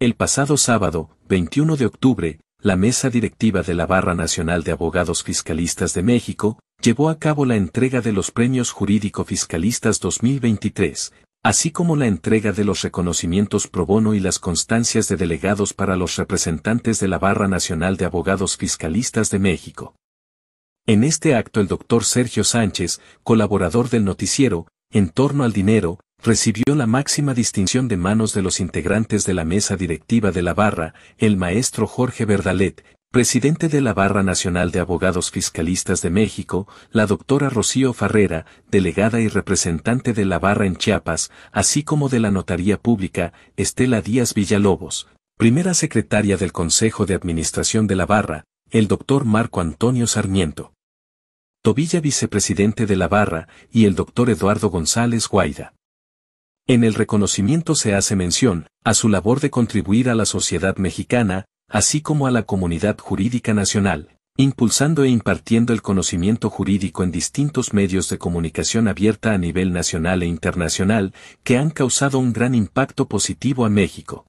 El pasado sábado, 21 de octubre, la mesa directiva de la Barra Nacional de Abogados Fiscalistas de México llevó a cabo la entrega de los Premios Jurídico Fiscalistas 2023, así como la entrega de los reconocimientos pro bono y las constancias de delegados para los representantes de la Barra Nacional de Abogados Fiscalistas de México. En este acto el doctor Sergio Sánchez, colaborador del noticiero, en torno al dinero, recibió la máxima distinción de manos de los integrantes de la mesa directiva de la barra, el maestro Jorge Verdalet, presidente de la Barra Nacional de Abogados Fiscalistas de México, la doctora Rocío Farrera, delegada y representante de la Barra en Chiapas, así como de la Notaría Pública, Estela Díaz Villalobos, primera secretaria del Consejo de Administración de la Barra, el doctor Marco Antonio Sarmiento. Tobilla vicepresidente de la Barra, y el doctor Eduardo González Guaida. En el reconocimiento se hace mención a su labor de contribuir a la sociedad mexicana, así como a la comunidad jurídica nacional, impulsando e impartiendo el conocimiento jurídico en distintos medios de comunicación abierta a nivel nacional e internacional, que han causado un gran impacto positivo a México.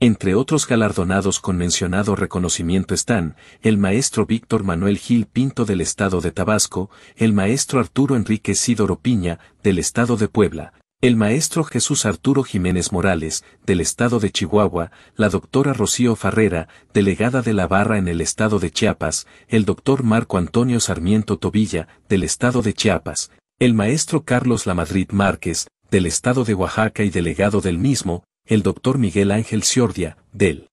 Entre otros galardonados con mencionado reconocimiento están el maestro Víctor Manuel Gil Pinto del Estado de Tabasco, el maestro Arturo Enrique Sidoro Piña, del Estado de Puebla, el maestro Jesús Arturo Jiménez Morales, del estado de Chihuahua, la doctora Rocío Farrera, delegada de la barra en el estado de Chiapas, el doctor Marco Antonio Sarmiento Tobilla, del estado de Chiapas, el maestro Carlos Lamadrid Márquez, del estado de Oaxaca y delegado del mismo, el doctor Miguel Ángel Ciordia, del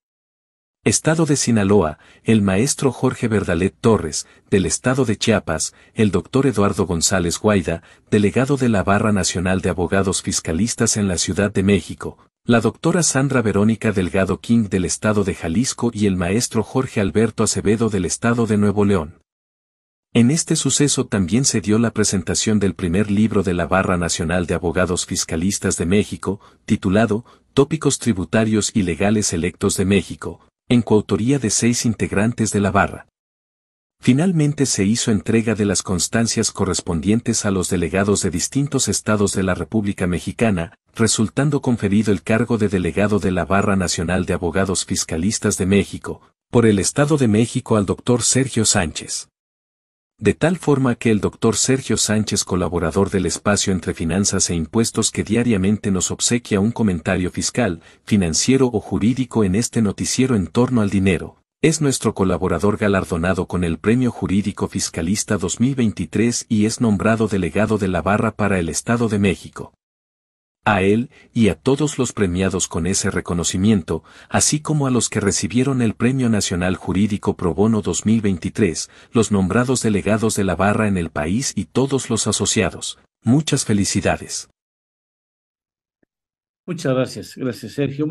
Estado de Sinaloa, el maestro Jorge Verdalet Torres, del Estado de Chiapas, el doctor Eduardo González Guaida, delegado de la Barra Nacional de Abogados Fiscalistas en la Ciudad de México, la doctora Sandra Verónica Delgado King del Estado de Jalisco y el maestro Jorge Alberto Acevedo del Estado de Nuevo León. En este suceso también se dio la presentación del primer libro de la Barra Nacional de Abogados Fiscalistas de México, titulado Tópicos Tributarios y Legales Electos de México, en coautoría de seis integrantes de la barra. Finalmente se hizo entrega de las constancias correspondientes a los delegados de distintos estados de la República Mexicana, resultando conferido el cargo de delegado de la Barra Nacional de Abogados Fiscalistas de México, por el Estado de México al doctor Sergio Sánchez de tal forma que el doctor Sergio Sánchez, colaborador del espacio entre finanzas e impuestos que diariamente nos obsequia un comentario fiscal, financiero o jurídico en este noticiero en torno al dinero, es nuestro colaborador galardonado con el Premio Jurídico Fiscalista 2023 y es nombrado delegado de la Barra para el Estado de México a él y a todos los premiados con ese reconocimiento, así como a los que recibieron el Premio Nacional Jurídico Pro Bono 2023, los nombrados delegados de la barra en el país y todos los asociados. Muchas felicidades. Muchas gracias, gracias Sergio.